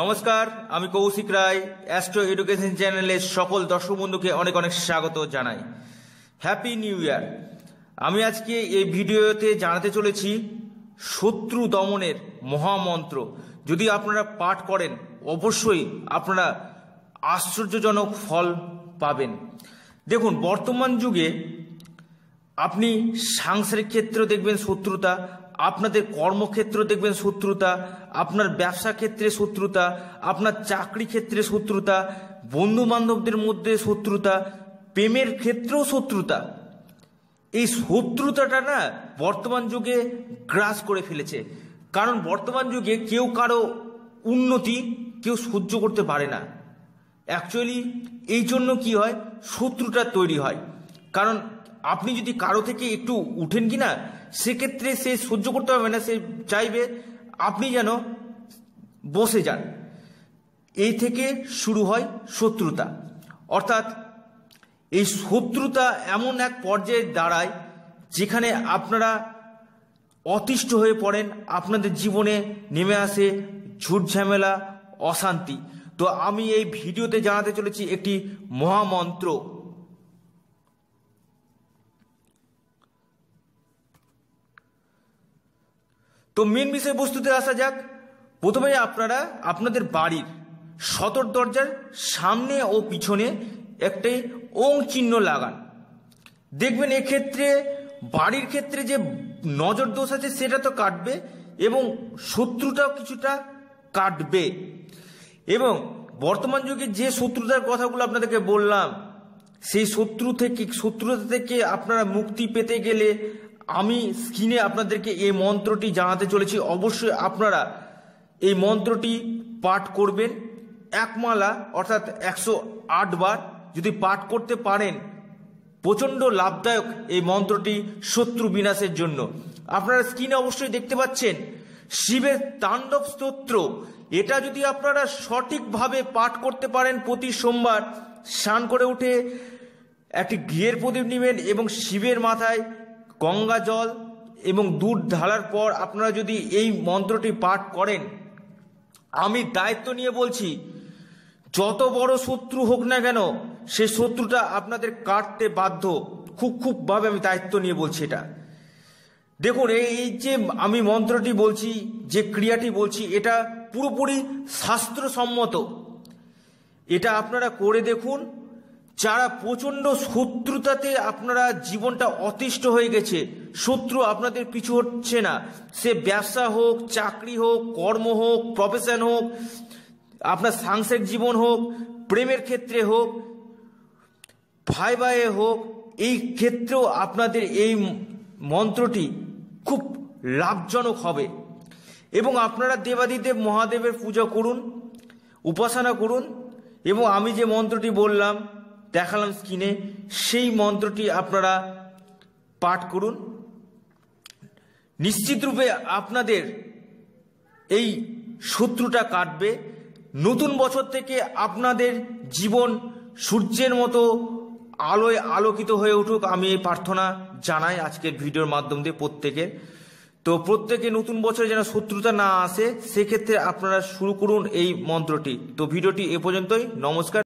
নমস্কার আমি কৌশিক রায় astro education চ্যানেলের সকল দর্শক বন্ধুকে অনেক অনেক স্বাগত জানাই হ্যাপি নিউ ইয়ার আমি আজকে এই ভিডিওতে জানাতে চলেছি শত্রু দমনের মহামন্ত্র যদি আপনারা পাঠ করেন অবশ্যই আপনারা আশ্চর্যজনক ফল পাবেন দেখুন বর্তমান যুগে আপনি সাংসারিক ক্ষেত্র দেখবেন শত্রুতা আপনাদের কর্মক্ষেত্র দেখবেন শত্রুতা আপনার ব্যবসা ক্ষেত্রে শত্রুতা আপনার চাকরি ক্ষেত্রে শত্রুতা বন্ধু বান্ধবদের মধ্যে শত্রুতা প্রেমের ক্ষেত্রেও শত্রুতা এই শত্রুতাটা না বর্তমান যুগে গ্রাস করে ফেলেছে কারণ বর্তমান যুগে কেউ কারো উন্নতি কেউ সহ্য করতে পারে না অ্যাকচুয়ালি এই জন্য কি হয় শত্রুটা তৈরি হয় কারণ আপনি যদি কারো থেকে একটু উঠেন কি না সেক্ষেত্রে সে সহ্য করতে পারবে না সে চাইবে আপনি যেন বসে যান এই থেকে শুরু হয় শত্রুতা অর্থাৎ এই শত্রুতা এমন এক পর্যায়ে দাঁড়ায় যেখানে আপনারা অতিষ্ঠ হয়ে পড়েন আপনাদের জীবনে নেমে আসে ঝুট ঝামেলা অশান্তি তো আমি এই ভিডিওতে জানাতে চলেছি একটি মহামন্ত্র তো মেন বিষয়বস্তুতে আসা যাক প্রথমে আপনারা আপনাদের বাড়ির সতর দরজার সামনে ও পিছনে একটি ওং চিহ্ন লাগান দেখবেন এক্ষেত্রে বাড়ির ক্ষেত্রে যে নজর দোষ আছে সেটা তো কাটবে এবং শত্রুটাও কিছুটা কাটবে এবং বর্তমান যুগে যে শত্রুতার কথাগুলো আপনাদেরকে বললাম সেই শত্রু থেকে শত্রুতা থেকে আপনারা মুক্তি পেতে গেলে আমি স্ক্রিনে আপনাদেরকে এই মন্ত্রটি জানাতে চলেছি অবশ্যই আপনারা এই মন্ত্রটি পাঠ করবেন একমালা অর্থাৎ একশো বার যদি পাঠ করতে পারেন প্রচণ্ড লাভদায়ক এই মন্ত্রটি শত্রু বিনাশের জন্য আপনারা স্ক্রিনে অবশ্যই দেখতে পাচ্ছেন শিবের তাণ্ডব স্তোত্র এটা যদি আপনারা সঠিকভাবে পাঠ করতে পারেন প্রতি সোমবার স্নান করে উঠে একটি ঘিয়ের প্রদীপ নেবেন এবং শিবের মাথায় গঙ্গা জল এবং দুধ ঢালার পর আপনারা যদি এই মন্ত্রটি পাঠ করেন আমি দায়িত্ব নিয়ে বলছি যত বড় শত্রু হোক না কেন সে শত্রুটা আপনাদের কাটতে বাধ্য খুব খুবভাবে আমি দায়িত্ব নিয়ে বলছি এটা দেখুন এই যে আমি মন্ত্রটি বলছি যে ক্রিয়াটি বলছি এটা পুরোপুরি শাস্ত্রসম্মত এটা আপনারা করে দেখুন যারা প্রচণ্ড শত্রুতাতে আপনারা জীবনটা অতিষ্ঠ হয়ে গেছে শত্রু আপনাদের পিছু হচ্ছে না সে ব্যবসা হোক চাকরি হোক কর্ম হোক প্রফেশন হোক আপনার সাংসারিক জীবন হোক প্রেমের ক্ষেত্রে হোক ভাই ভাইয়ে হোক এই ক্ষেত্রেও আপনাদের এই মন্ত্রটি খুব লাভজনক হবে এবং আপনারা দেবাদিদেব মহাদেবের পূজা করুন উপাসনা করুন এবং আমি যে মন্ত্রটি বললাম দেখালাম স্ক্রিনে সেই মন্ত্রটি আপনারা পাঠ করুন নিশ্চিতরূপে আপনাদের এই শত্রুটা কাটবে নতুন বছর থেকে আপনাদের জীবন সূর্যের মতো আলোয় আলোকিত হয়ে উঠুক আমি এই প্রার্থনা জানাই আজকের ভিডিওর মাধ্যম দিয়ে প্রত্যেকের তো প্রত্যেকে নতুন বছরে যেন শত্রুতা না আসে সেক্ষেত্রে আপনারা শুরু করুন এই মন্ত্রটি তো ভিডিওটি এ পর্যন্তই নমস্কার